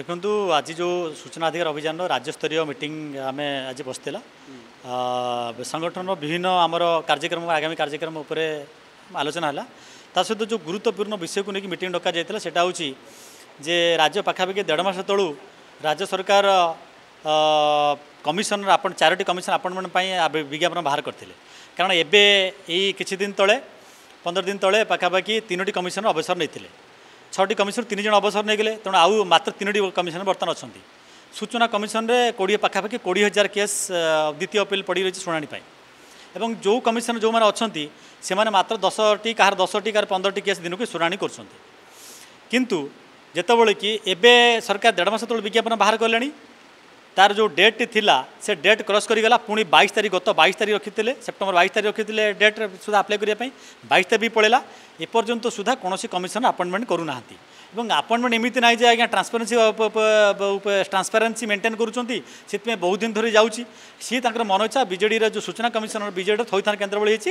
ଦେଖନ୍ତୁ ଆଜି ଯେଉଁ ସୂଚନା ଅଧିକାର ଅଭିଯାନର ରାଜ୍ୟସ୍ତରୀୟ ମିଟିଂ ଆମେ ଆଜି ବସିଥିଲା ସଂଗଠନର ବିଭିନ୍ନ ଆମର କାର୍ଯ୍ୟକ୍ରମ ଆଗାମୀ କାର୍ଯ୍ୟକ୍ରମ ଉପରେ ଆଲୋଚନା ହେଲା ତା ସହିତ ଯେଉଁ ଗୁରୁତ୍ୱପୂର୍ଣ୍ଣ ବିଷୟକୁ ନେଇକି ମିଟିଂ ଡକାଯାଇଥିଲା ସେଇଟା ହେଉଛି ଯେ ରାଜ୍ୟ ପାଖାପାଖି ଦେଢ଼ ମାସ ତଳୁ ରାଜ୍ୟ ସରକାର କମିଶନର ଆପଣ ଚାରୋଟି କମିଶନ ଆପଏଣ୍ଟମେଣ୍ଟ ପାଇଁ ବିଜ୍ଞାପନ ବାହାର କରିଥିଲେ କାରଣ ଏବେ ଏଇ କିଛି ଦିନ ତଳେ ପନ୍ଦର ଦିନ ତଳେ ପାଖାପାଖି ତିନୋଟି କମିଶନର ଅବସର ନେଇଥିଲେ ছটি কমিশন তিন জন অবসর নিয়ে গেলে তেমন আউ মাত্র তিনোটি কমিশন বর্তমান অনেক সূচনা কমিশনরে কোড়িয়ে পাখাপাখি কোড়িয়ে হাজার কেস দ্বিতীয় অপিল পড়ি রয়েছে শুনানি এবং যে কমিশন যে অনেক সে মাত্র দশটি কাহার দশটি কাহার পনেরোটি কেস দিনক শুনানি করছেন কিন্তু যেতবে কি এবে সরকার দেড় মাস তলে বিজ্ঞাপন বাহার কলে তার যে ডেট লা সে ডেট ক্রস করে গলা পুঁ বাইশ তারিখ গত বাইশ তারিখ রক্ষিলে সেপ্টেম্বর বাইশ তারিখ রক্ষিলে ডেট সুদ্ধা আপ্লাই করা বাইশ তারিখ পড়েলা এপর্যন্ত সুদ্ধা কোণী কমিশন আপয়েন্টমেন্ট করু না এবং ଆପଏଣ୍ଟମେଣ୍ଟ ଏମିତି ନାହିଁ ଯେ ଆଜ୍ଞା ଟ୍ରାନ୍ସପାରେନ୍ସି ଟ୍ରାନ୍ସପାରେନ୍ସି ମେଣ୍ଟେନ୍ କରୁଛନ୍ତି ସେଥିପାଇଁ ବହୁତ ଦିନ ଧରି ଯାଉଛି ସିଏ ତାଙ୍କର ମନ ଇଚ୍ଛା ବିଜେଡ଼ିର ଯେଉଁ ସୂଚନା କମିଶନର ବିଜେଡ଼ିର ଥଇଥାନ କେନ୍ଦ୍ରଭଳି ହେଇଛି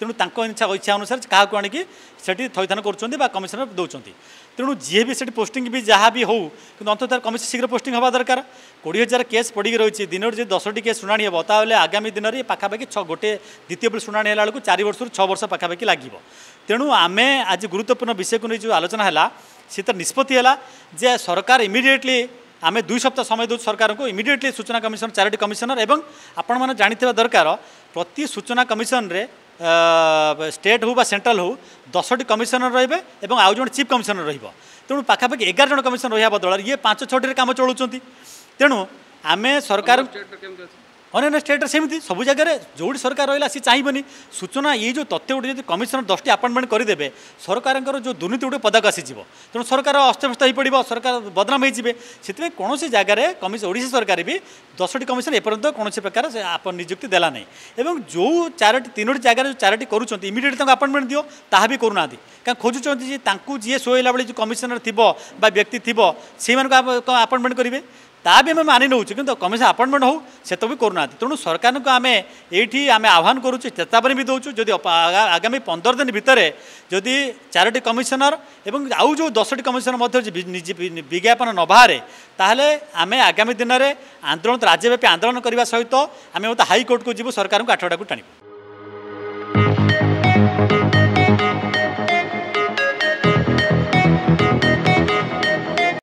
ତେଣୁ ତାଙ୍କ ଇଚ୍ଛା ଇଚ୍ଛା ଅନୁସାରେ କାହାକୁ ଆଣିକି ସେଠି ଥଇଥାନ କରୁଛନ୍ତି ବା କମିଶନର ଦେଉଛନ୍ତି ତେଣୁ ଯିଏ ବି ସେଠି ପୋଷ୍ଟିଂ ବି ଯାହା ବି ହେଉ କିନ୍ତୁ ଅନ୍ତତଃ ତାର କମିଶନ ଶୀଘ୍ର ପୋଷ୍ଟିଂ ହେବା ଦରକାର କୋଡ଼ିଏ ହଜାର କେସ୍ ପଡ଼ିକି ରହିଛି ଦିନରୁ ଯଦି ଦଶଟି କେସ୍ ଶୁଣାଣି ହେବ ତାହେଲେ ଆଗାମୀ ଦିନରେ ପାଖାପାଖି ଛଅ ଗୋଟିଏ ଦ୍ୱିତୀୟ ପରେ ଶୁଣାଣି ହେଲା ବେଳକୁ ଚାରି ବର୍ଷରୁ ଛଅ ବର୍ଷ ପାଖାପାଖି ଲାଗିବ ତେଣୁ ଆମେ ଆଜି ଗୁରୁତ୍ୱପୂର୍ଣ୍ଣ ବିଷୟକୁ ନେଇ ଯେଉଁ ଆଲୋଚନା ହେଲା সেটা নিষ্পতি হল যে সরকার ইমিডিয়েটলি আমি দুই সপ্তাহ সময় দেউ সরকার ইমিডিয়েটলি সূচনা কমিশন চারোটি কমিশনর এবং আপনার মানে জাঁথা দরকার প্রতি সূচনা কমিশনরে স্টেট হো বা সেন্ট্রাল হো দশটি কমিশনর রহবে এবং আউ জন চিফ কমিশনর রহব তেমন পাখাপাখি এগার জন কমিশন রহবা বদলের ইয়ে পাঁচ ছটি কাম চলুচার তেমন আমি সরকার ଅନ୍ୟାନ୍ୟ ଷ୍ଟେଟ୍ରେ ସେମିତି ସବୁ ଜାଗାରେ ଯେଉଁଠି ସରକାର ରହିଲା ସିଏ ଚାହିଁବନି ସୂଚନା ଏଇ ଯେଉଁ ତଥ୍ୟ ଗୋଟେ ଯଦି କମିଶନର ଦଶଟି ଆପଏଣ୍ଟମେଣ୍ଟ କରିଦେବେ ସରକାରଙ୍କର ଯେଉଁ ଦୁର୍ନୀତି ଗୋଟେ ପଦାକୁ ଆସିଯିବ ତେଣୁ ସରକାର ଅସ୍ତବ୍ୟସ୍ତ ହୋଇପଡ଼ିବ ସରକାର ବଦନାମ ହୋଇଯିବେ ସେଥିପାଇଁ କୌଣସି ଜାଗାରେ କମିଶନ ଓଡ଼ିଶା ସରକାର ବି ଦଶଟି କମିଶନ ଏପର୍ଯ୍ୟନ୍ତ କୌଣସି ପ୍ରକାର ନିଯୁକ୍ତି ଦେଲା ନାହିଁ ଏବଂ ଯେଉଁ ଚାରୋଟି ତିନୋଟି ଜାଗାରେ ଯେଉଁ ଚାରୋଟି କରୁଛନ୍ତି ଇମିଡ଼ିଏଟ୍ ତାଙ୍କୁ ଆପଏଣ୍ଟମେଣ୍ଟ ଦିଅ ତାହା ବି କରୁନାହାନ୍ତି କାରଣ ଖୋଜୁଛନ୍ତି ଯେ ତାଙ୍କୁ ଯିଏ ଶୋଇଲା ବେଳେ ଯେଉଁ କମିଶନର ଥିବ ବା ବ୍ୟକ୍ତି ଥିବ ସେଇମାନଙ୍କୁ ଆପଏଣ୍ଟମେଣ୍ଟ କରିବେ તાબે મે મની ન હો છુ કીં તો કમસે અપોઇન્ટમેન્ટ હો સેટો બી કોરોના તુ સરકન કો અમે એઠી અમે આહવાન કરુ છુ ચેતતા પર બી દો છુ જોદી આગામી 15 દિન ભીતરે જોદી ચારટી કમિશનર એબંગ આઉ જો 10ટી કમિશનર મધર બિજ્ઞાપન ન બહારે તાહલે અમે આગામી દિનરે આંદરોન રાજ્ય બેપે આંદરોન કરીવા સહિત અમે હાઈકોર્ટ કો જીબુ સરકન કો આઠડા કુ ટાણી